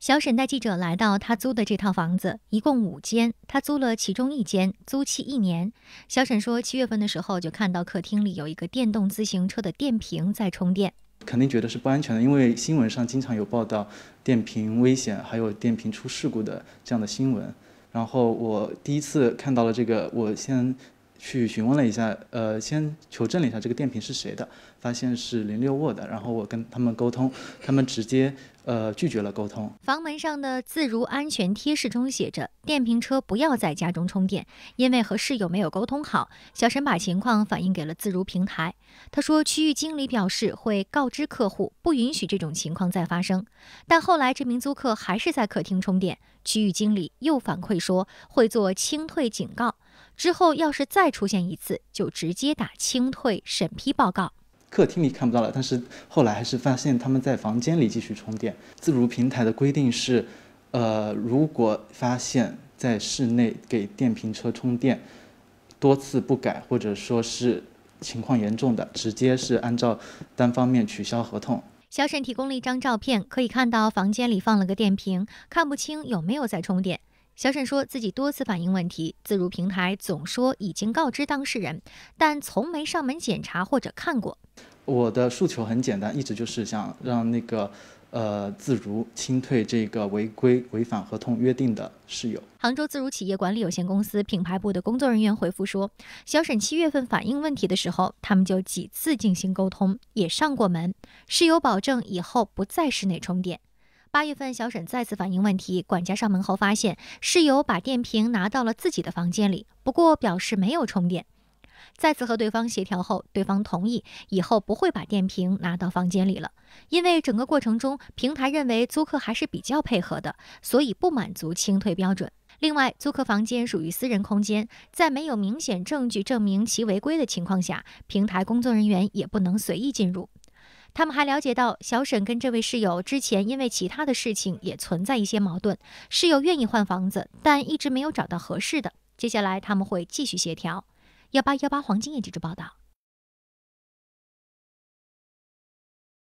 小沈带记者来到他租的这套房子，一共五间，他租了其中一间，租期一年。小沈说，七月份的时候就看到客厅里有一个电动自行车的电瓶在充电，肯定觉得是不安全的，因为新闻上经常有报道电瓶危险，还有电瓶出事故的这样的新闻。然后我第一次看到了这个，我先去询问了一下，呃，先求证了一下这个电瓶是谁的，发现是零六沃的，然后我跟他们沟通，他们直接。呃，拒绝了沟通。房门上的自如安全贴士中写着：“电瓶车不要在家中充电，因为和室友没有沟通好。”小沈把情况反映给了自如平台。他说，区域经理表示会告知客户，不允许这种情况再发生。但后来这名租客还是在客厅充电。区域经理又反馈说，会做清退警告。之后要是再出现一次，就直接打清退审批报告。客厅里看不到了，但是后来还是发现他们在房间里继续充电。自如平台的规定是，呃，如果发现在室内给电瓶车充电多次不改，或者说是情况严重的，直接是按照单方面取消合同。小沈提供了一张照片，可以看到房间里放了个电瓶，看不清有没有在充电。小沈说自己多次反映问题，自如平台总说已经告知当事人，但从没上门检查或者看过。我的诉求很简单，一直就是想让那个呃自如清退这个违规违反合同约定的室友。杭州自如企业管理有限公司品牌部的工作人员回复说，小沈七月份反映问题的时候，他们就几次进行沟通，也上过门，室友保证以后不在室内充电。八月份，小沈再次反映问题，管家上门后发现室友把电瓶拿到了自己的房间里，不过表示没有充电。再次和对方协调后，对方同意以后不会把电瓶拿到房间里了。因为整个过程中，平台认为租客还是比较配合的，所以不满足清退标准。另外，租客房间属于私人空间，在没有明显证据证明其违规的情况下，平台工作人员也不能随意进入。他们还了解到，小沈跟这位室友之前因为其他的事情也存在一些矛盾。室友愿意换房子，但一直没有找到合适的。接下来他们会继续协调。幺八幺八黄金业记者报道。